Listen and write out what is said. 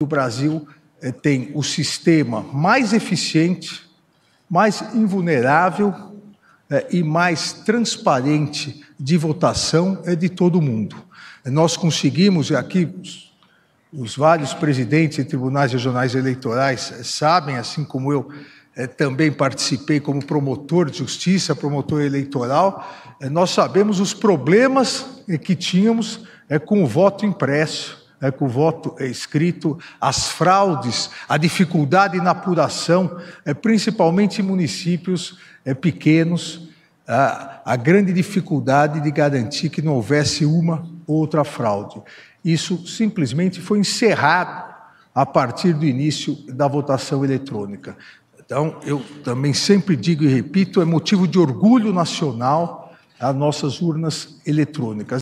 o Brasil eh, tem o sistema mais eficiente, mais invulnerável eh, e mais transparente de votação é de todo mundo. Nós conseguimos, e aqui os vários presidentes de tribunais regionais eleitorais sabem, assim como eu também participei como promotor de justiça, promotor eleitoral, nós sabemos os problemas que tínhamos com o voto impresso né, que o voto é escrito, as fraudes, a dificuldade na apuração, é, principalmente em municípios é, pequenos, a, a grande dificuldade de garantir que não houvesse uma ou outra fraude. Isso simplesmente foi encerrado a partir do início da votação eletrônica. Então, eu também sempre digo e repito, é motivo de orgulho nacional as nossas urnas eletrônicas.